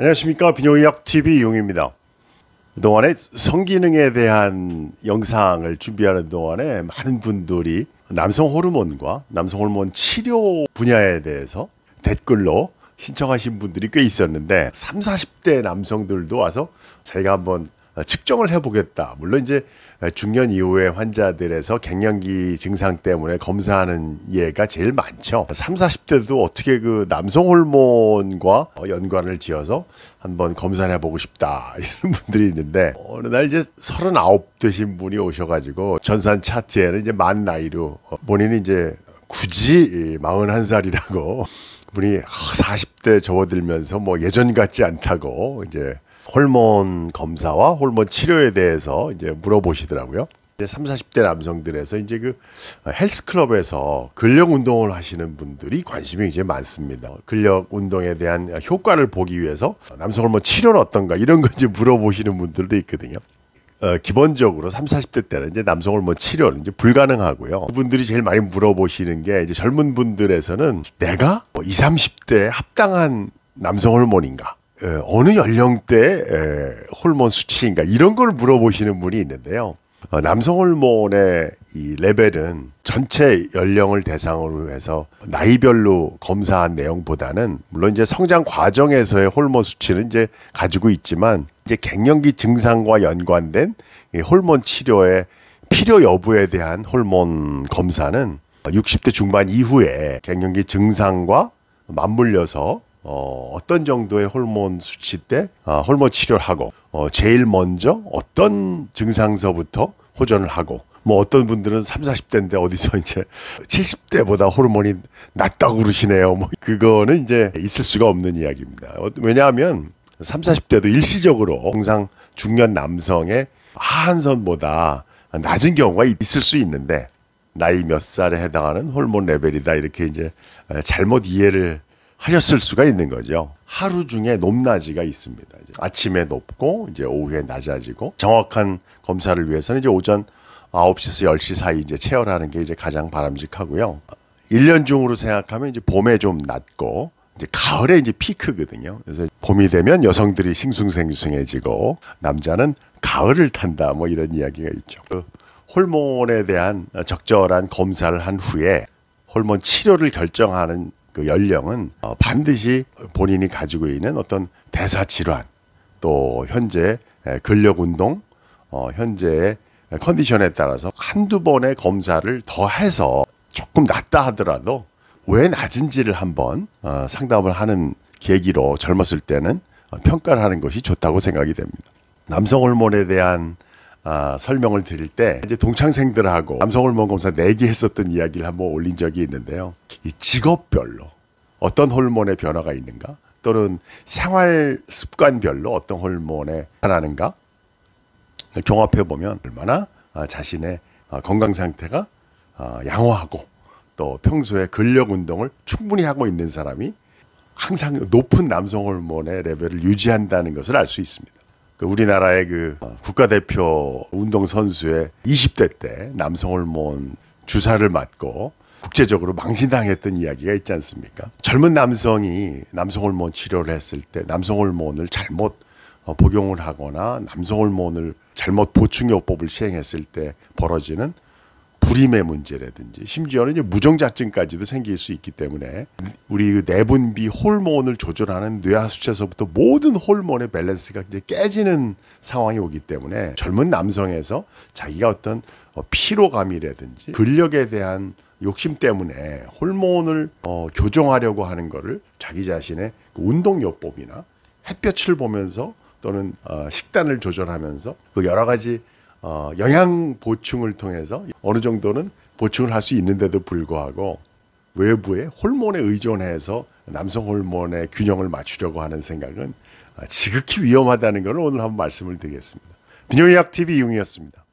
안녕하십니까 비뇨기학 TV 용입니다. 그동안에 성기능에 대한 영상을 준비하는 동안에 많은 분들이 남성 호르몬과 남성 호르몬 치료 분야에 대해서 댓글로 신청하신 분들이 꽤 있었는데 3, 40대 남성들도 와서 제가 한번 어, 측정을 해보겠다. 물론 이제 어, 중년 이후의 환자들에서 갱년기 증상 때문에 검사하는 예가 제일 많죠. 3, 40대도 어떻게 그 남성 호르몬과 어, 연관을 지어서 한번 검사를 해보고 싶다 이런 분들이 있는데 어느 날 이제 39 되신 분이 오셔가지고 전산 차트에는 이제 만 나이로 본인이 이제 굳이 41살이라고 분이 40대 접어들면서 뭐 예전 같지 않다고 이제 호르몬 검사와 호르몬 치료에 대해서 이제 물어보시더라고요. 이제 3 40대 남성들에서 이제 그 어, 헬스클럽에서 근력 운동을 하시는 분들이 관심이 이제 많습니다. 근력 운동에 대한 효과를 보기 위해서 남성 호르몬 치료는 어떤가 이런 거 이제 물어보시는 분들도 있거든요. 어, 기본적으로 30, 40대 때는 이제 남성 호르몬 치료는 이제 불가능하고요. 그분들이 제일 많이 물어보시는 게 이제 젊은 분들에서는 내가 뭐 20, 30대에 합당한 남성 호르몬인가? 예, 어느 연령대 예, 호르몬 수치인가 이런 걸 물어보시는 분이 있는데요. 어, 남성 호르몬의 이 레벨은 전체 연령을 대상으로 해서 나이별로 검사한 내용보다는 물론 이제 성장 과정에서의 호르몬 수치는 이제 가지고 있지만 이제 갱년기 증상과 연관된 이 호르몬 치료의 필요 여부에 대한 호르몬 검사는 60대 중반 이후에 갱년기 증상과 맞물려서 어, 어떤 정도의 호르몬 수치 때 어, 호르몬 치료를 하고 어, 제일 먼저 어떤 증상서부터 호전을 하고 뭐 어떤 분들은 3, 40대인데 어디서 이제 70대보다 호르몬이 낮다고 그러시네요. 뭐 그거는 이제 있을 수가 없는 이야기입니다. 어, 왜냐하면 3, 40대도 일시적으로 항상 중년 남성의 하한선보다 낮은 경우가 있을 수 있는데 나이 몇 살에 해당하는 호르몬 레벨이다 이렇게 이제 잘못 이해를 하셨을 수가 있는 거죠. 하루 중에 높낮이가 있습니다. 아침에 높고 이제 오후에 낮아지고 정확한 검사를 위해서는 이제 오전 9시에서 10시 사이 이제 체열하는 게 이제 가장 바람직하고요. 1년 중으로 생각하면 이제 봄에 좀 낮고 이제 가을에 이제 피크거든요. 그래서 봄이 되면 여성들이 싱숭생숭해지고 남자는 가을을 탄다 뭐 이런 이야기가 있죠. 그 호르몬에 대한 적절한 검사를 한 후에 호르몬 치료를 결정하는 그 연령은 어, 반드시 본인이 가지고 있는 어떤 대사 질환 또 현재 근력 운동 어, 현재의 컨디션에 따라서 한두 번의 검사를 더 해서 조금 낮다 하더라도 왜 낮은지를 한번 어, 상담을 하는 계기로 젊었을 때는 어, 평가를 하는 것이 좋다고 생각이 됩니다. 남성 호르몬에 대한 아, 설명을 드릴 때 이제 동창생들하고 남성호르몬 검사 내기 네 했었던 이야기를 한번 올린 적이 있는데요. 이 직업별로 어떤 호르몬의 변화가 있는가 또는 생활 습관별로 어떤 호르몬에 변타는가 종합해 보면 얼마나 아, 자신의 아, 건강 상태가 아, 양호하고 또 평소에 근력 운동을 충분히 하고 있는 사람이 항상 높은 남성 호르몬의 레벨을 유지한다는 것을 알 수 있습니다. 그 우리나라의 그 국가대표 운동선수의 20대 때 남성호르몬 주사를 맞고 국제적으로 망신당했던 이야기가 있지 않습니까? 젊은 남성이 남성호르몬 치료를 했을 때 남성호르몬을 잘못 어, 복용을 하거나 남성호르몬을 잘못 보충요법을 시행했을 때 벌어지는 불임의 문제라든지 심지어는 이제 무정자증까지도 생길 수 있기 때문에 우리 그 내분비 호르몬을 조절하는 뇌하수체에서부터 모든 호르몬의 밸런스가 이제 깨지는 상황이 오기 때문에 젊은 남성에서 자기가 어떤 어, 피로감이라든지 근력에 대한 욕심 때문에 호르몬을 어, 교정하려고 하는 거를 자기 자신의 그 운동요법이나 햇볕을 보면서 또는 어, 식단을 조절하면서 그 여러 가지 어, 영양 보충을 통해서 어느 정도는 보충을 할 수 있는데도 불구하고 외부의 호르몬에 의존해서 남성 호르몬의 균형을 맞추려고 하는 생각은 아, 지극히 위험하다는 걸 오늘 한번 말씀을 드리겠습니다. 비뇨의학 TV 이용이었습니다.